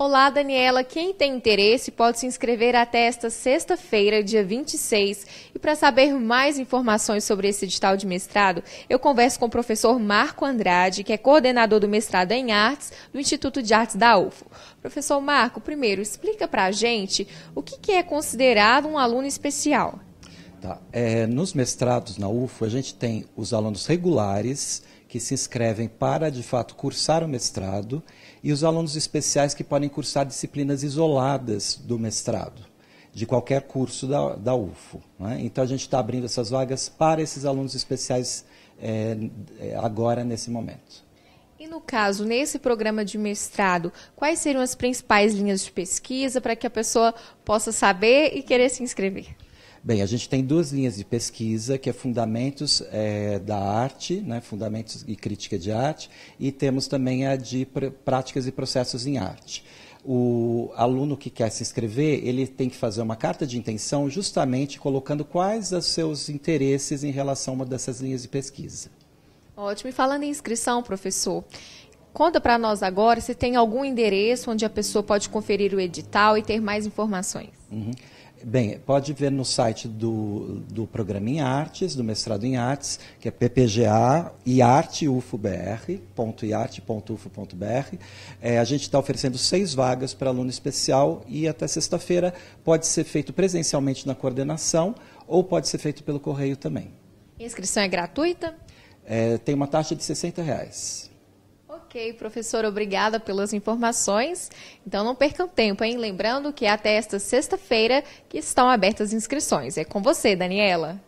Olá, Daniela. Quem tem interesse pode se inscrever até esta sexta-feira, dia 26. E para saber mais informações sobre esse edital de mestrado, eu converso com o professor Marco Andrade, que é coordenador do mestrado em artes do Instituto de Artes da UFO. Professor Marco, primeiro, explica para a gente o que é considerado um aluno especial. Tá. É, nos mestrados na UFO, a gente tem os alunos regulares que se inscrevem para, de fato, cursar o mestrado e os alunos especiais que podem cursar disciplinas isoladas do mestrado, de qualquer curso da, da UFO. Né? Então, a gente está abrindo essas vagas para esses alunos especiais é, é, agora, nesse momento. E no caso, nesse programa de mestrado, quais seriam as principais linhas de pesquisa para que a pessoa possa saber e querer se inscrever? Bem, a gente tem duas linhas de pesquisa, que é Fundamentos é, da Arte, né, Fundamentos e Crítica de Arte, e temos também a de pr Práticas e Processos em Arte. O aluno que quer se inscrever, ele tem que fazer uma carta de intenção justamente colocando quais os seus interesses em relação a uma dessas linhas de pesquisa. Ótimo. E falando em inscrição, professor, conta para nós agora se tem algum endereço onde a pessoa pode conferir o edital e ter mais informações. Uhum. Bem, pode ver no site do, do programa em artes, do mestrado em artes, que é ppga.iarte.ufbr.iarte.ufo.br. É, a gente está oferecendo seis vagas para aluno especial e até sexta-feira pode ser feito presencialmente na coordenação ou pode ser feito pelo correio também. A inscrição é gratuita? É, tem uma taxa de 60 reais. Ok, professora, obrigada pelas informações. Então não percam tempo, hein? Lembrando que é até esta sexta-feira que estão abertas as inscrições. É com você, Daniela.